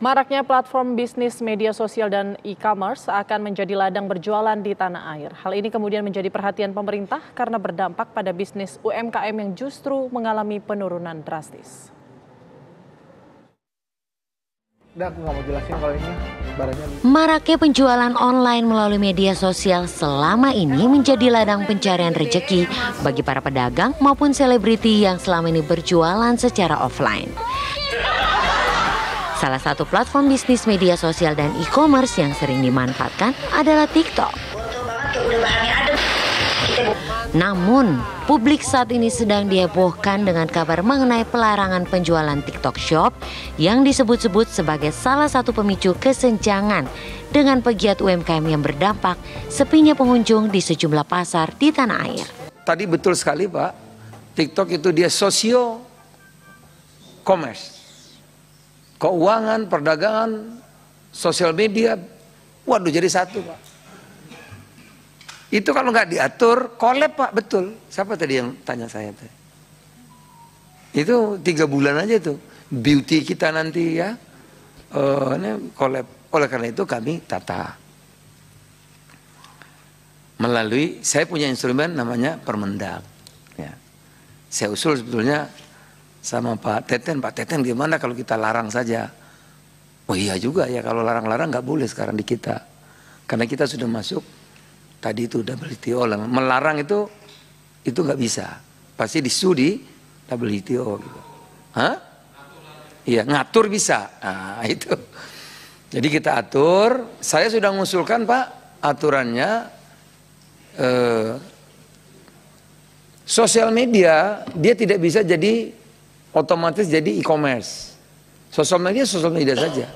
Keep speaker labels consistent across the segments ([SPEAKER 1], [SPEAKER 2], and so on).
[SPEAKER 1] Maraknya platform bisnis media sosial dan e-commerce akan menjadi ladang berjualan di tanah air. Hal ini kemudian menjadi perhatian pemerintah karena berdampak pada bisnis UMKM yang justru mengalami penurunan drastis. Maraknya penjualan online melalui media sosial selama ini menjadi ladang pencarian rejeki bagi para pedagang maupun selebriti yang selama ini berjualan secara offline. Salah satu platform bisnis media sosial dan e-commerce yang sering dimanfaatkan adalah TikTok. Namun, publik saat ini sedang dihebohkan dengan kabar mengenai pelarangan penjualan TikTok Shop yang disebut-sebut sebagai salah satu pemicu kesenjangan dengan pegiat UMKM yang berdampak sepinya pengunjung di sejumlah pasar di tanah air.
[SPEAKER 2] Tadi betul sekali Pak, TikTok itu dia sosio commerce keuangan, perdagangan, sosial media, waduh jadi satu Pak. Itu kalau nggak diatur, kolep Pak, betul. Siapa tadi yang tanya saya tadi? Itu tiga bulan aja tuh. Beauty kita nanti ya, uh, ini kolep. Oleh karena itu kami tata. Melalui, saya punya instrumen namanya Permendak. Ya. Saya usul sebetulnya sama Pak Teten, Pak Teten gimana kalau kita larang saja? Oh iya juga ya kalau larang-larang nggak boleh sekarang di kita. Karena kita sudah masuk tadi itu WTO lah. Melarang itu itu nggak bisa. Pasti disudi WTO gitu. Hah? Iya, ngatur bisa. Nah, itu. Jadi kita atur, saya sudah mengusulkan Pak aturannya eh, sosial media dia tidak bisa jadi otomatis jadi e-commerce. Sosial media sosial media saja.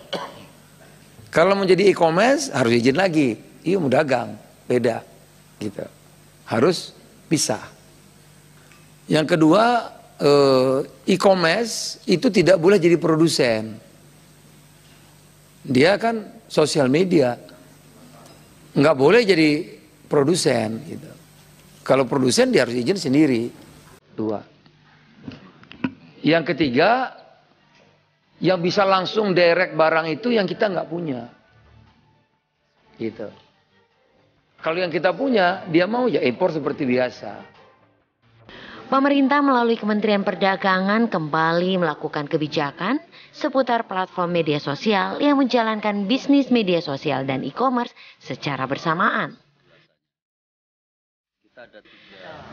[SPEAKER 2] Kalau menjadi e-commerce harus izin lagi. Iya mau dagang, beda gitu. Harus bisa. Yang kedua, eh, e-commerce itu tidak boleh jadi produsen. Dia kan sosial media. Nggak boleh jadi produsen gitu. Kalau produsen dia harus izin sendiri. Dua. Yang ketiga, yang bisa langsung derek barang itu yang kita nggak punya. Gitu. Kalau yang kita punya, dia mau ya impor seperti biasa.
[SPEAKER 1] Pemerintah melalui Kementerian Perdagangan kembali melakukan kebijakan seputar platform media sosial yang menjalankan bisnis media sosial dan e-commerce secara bersamaan.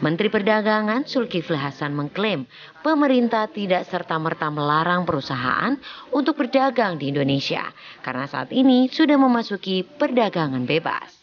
[SPEAKER 1] Menteri Perdagangan Zulkifli Hasan mengklaim pemerintah tidak serta-merta melarang perusahaan untuk berdagang di Indonesia karena saat ini sudah memasuki perdagangan bebas.